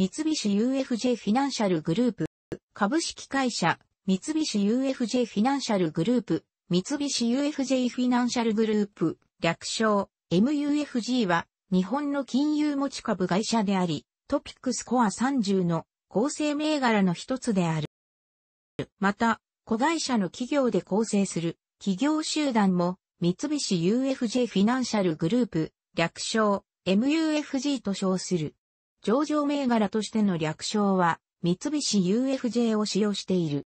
三菱 UFJ フィナンシャルグループ、株式会社、三菱 UFJ フィナンシャルグループ、三菱 UFJ フィナンシャルグループ、略称、MUFG は、日本の金融持ち株会社であり、トピックスコア30の構成銘柄の一つである。また、子会社の企業で構成する企業集団も三菱 UFJ フィナンシャルグループ、略称 MUFG と称する。上場銘柄としての略称は、三菱 UFJ を使用している。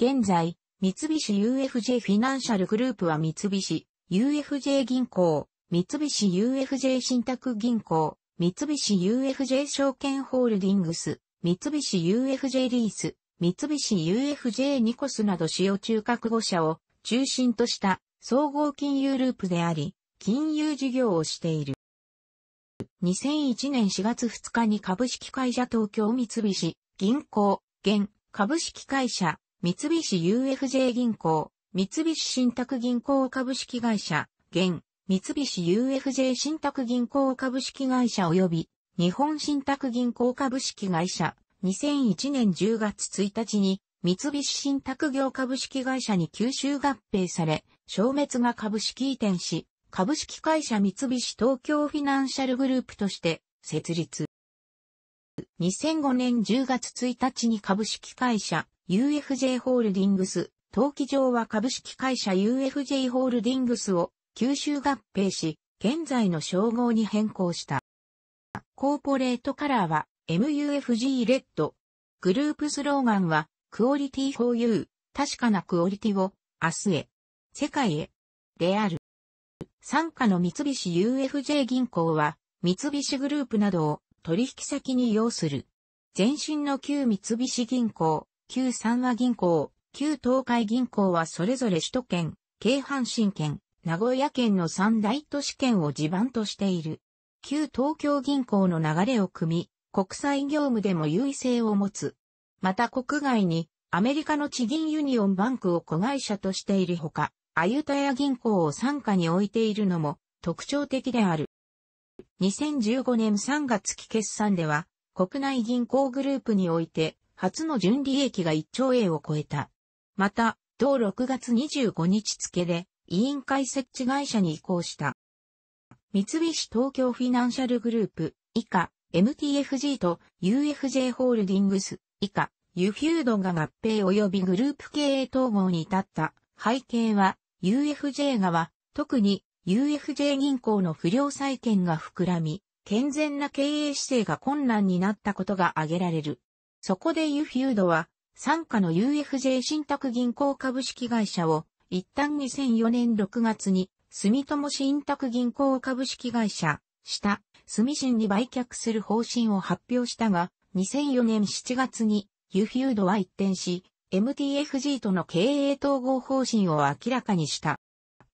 現在、三菱 UFJ フィナンシャルグループは三菱 UFJ 銀行、三菱 UFJ 信託銀行、三菱 UFJ 証券ホールディングス、三菱 UFJ リース、三菱 UFJ ニコスなど使用中核5社を中心とした総合金融ループであり、金融事業をしている。2001年4月2日に株式会社東京三菱銀行、現株式会社三菱 UFJ 銀行、三菱信託銀行株式会社、現三菱 UFJ 信託銀行株式会社及び日本信託銀行株式会社、2001年10月1日に三菱信託業株式会社に吸収合併され、消滅が株式移転し、株式会社三菱東京フィナンシャルグループとして設立。2005年10月1日に株式会社 UFJ ホールディングス、登記上は株式会社 UFJ ホールディングスを吸収合併し、現在の称号に変更した。コーポレートカラーは MUFG レッド。グループスローガンはクオリティ保有。u 確かなクオリティを明日へ、世界へ、である。傘下の三菱 UFJ 銀行は、三菱グループなどを取引先に要する。前身の旧三菱銀行、旧三和銀行、旧東海銀行はそれぞれ首都圏、京阪神圏、名古屋圏の三大都市圏を地盤としている。旧東京銀行の流れを組み、国際業務でも優位性を持つ。また国外にアメリカの地銀ユニオンバンクを子会社としているほか、アユタヤ銀行を傘下に置いているのも特徴的である。2015年3月期決算では、国内銀行グループにおいて、初の純利益が1兆円を超えた。また、同6月25日付で、委員会設置会社に移行した。三菱東京フィナンシャルグループ、以下、MTFG と UFJ ホールディングス、以下、ユフュードが合併及びグループ経営統合に至った背景は、UFJ 側、特に UFJ 銀行の不良債権が膨らみ、健全な経営姿勢が困難になったことが挙げられる。そこでユフュードは、傘下の UFJ 信託銀行株式会社を、一旦2004年6月に、住友信託銀行株式会社、下、住信に売却する方針を発表したが、2004年7月に、ユフュードは一転し、MTFG との経営統合方針を明らかにした。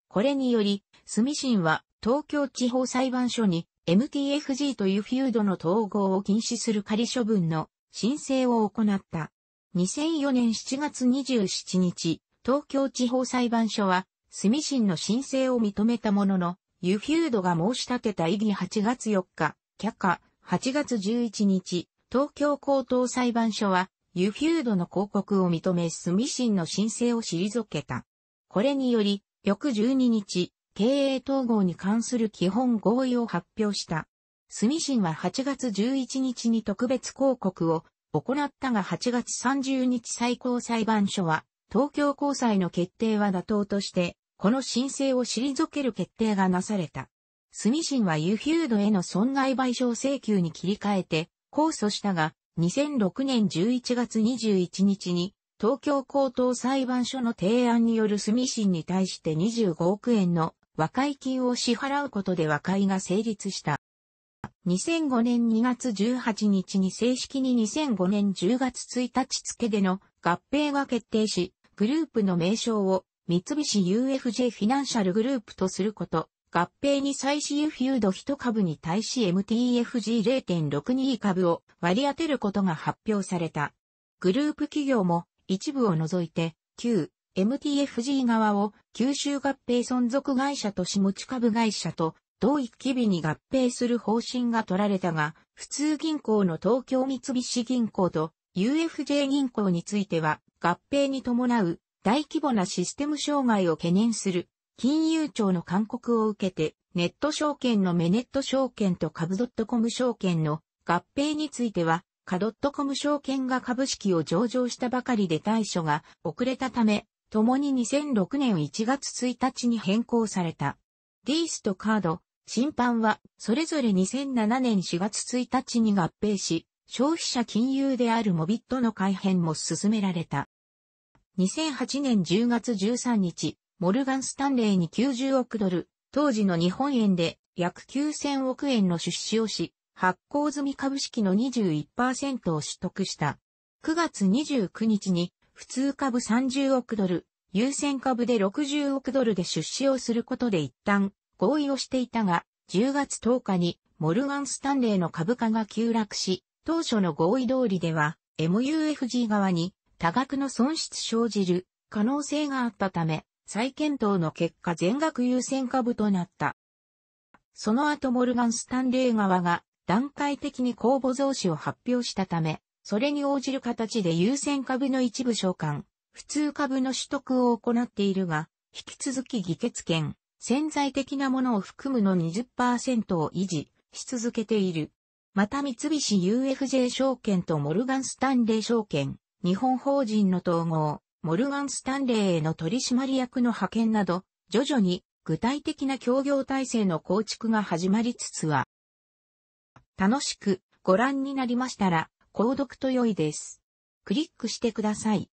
これにより、住信は東京地方裁判所に MTFG とユフュードの統合を禁止する仮処分の申請を行った。2004年7月27日、東京地方裁判所は、住信の申請を認めたものの、ユフュードが申し立てた異議8月4日、却下、8月11日、東京高等裁判所は、ユフュードの広告を認めスミシンの申請を退けた。これにより、翌12日、経営統合に関する基本合意を発表した。スミシンは8月11日に特別広告を行ったが8月30日最高裁判所は、東京高裁の決定は妥当として、この申請を退ける決定がなされた。スミシンはユフュードへの損害賠償請求に切り替えて、控訴したが、2006年11月21日に東京高等裁判所の提案による住審に対して25億円の和解金を支払うことで和解が成立した。2005年2月18日に正式に2005年10月1日付での合併が決定し、グループの名称を三菱 UFJ フィナンシャルグループとすること合併に新フィールド1株に対し MTFG0.62 株を割り当てることが発表された。グループ企業も一部を除いて、旧 MTFG 側を九州合併存続会社と下地株会社と同一規備に合併する方針が取られたが、普通銀行の東京三菱銀行と UFJ 銀行については合併に伴う大規模なシステム障害を懸念する金融庁の勧告を受けて、ネット証券のメネット証券と株ドットコム証券の合併については、カドットコム証券が株式を上場したばかりで対処が遅れたため、共に2006年1月1日に変更された。ディースとカード、審判は、それぞれ2007年4月1日に合併し、消費者金融であるモビットの改変も進められた。2008年10月13日、モルガン・スタンレーに90億ドル、当時の日本円で約9000億円の出資をし、発行済み株式の21%を取得した。9月29日に普通株30億ドル、優先株で60億ドルで出資をすることで一旦合意をしていたが、10月10日にモルガン・スタンレーの株価が急落し、当初の合意通りでは MUFG 側に多額の損失生じる可能性があったため、再検討の結果全額優先株となった。その後モルガン・スタンレー側が段階的に公募増資を発表したため、それに応じる形で優先株の一部償還、普通株の取得を行っているが、引き続き議決権、潜在的なものを含むの20%を維持し続けている。また三菱 UFJ 証券とモルガン・スタンレー証券、日本法人の統合、モルガン・スタンレーへの取締役の派遣など、徐々に具体的な協業体制の構築が始まりつつは、楽しくご覧になりましたら、購読と良いです。クリックしてください。